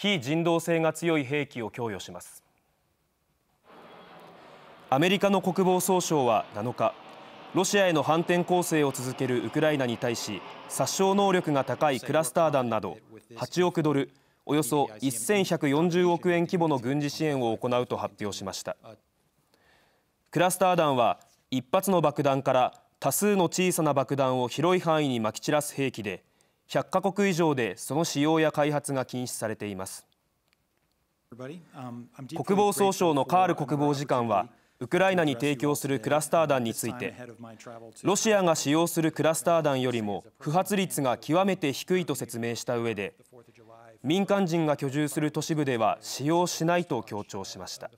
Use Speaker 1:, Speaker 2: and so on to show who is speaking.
Speaker 1: 非人道性が強い兵器を供与しますアメリカの国防総省は7日ロシアへの反転攻勢を続けるウクライナに対し殺傷能力が高いクラスター弾など8億ドルおよそ1140億円規模の軍事支援を行うと発表しましたクラスター弾は1発の爆弾から多数の小さな爆弾を広い範囲に撒き散らす兵器で100カ国以上でその使用や開発が禁止されています
Speaker 2: 国防総省
Speaker 1: のカール国防次官はウクライナに提供するクラスター弾についてロシアが使用するクラスター弾よりも不発率が極めて低いと説明した上で民間人が居住する都市部では使用しないと強調しました。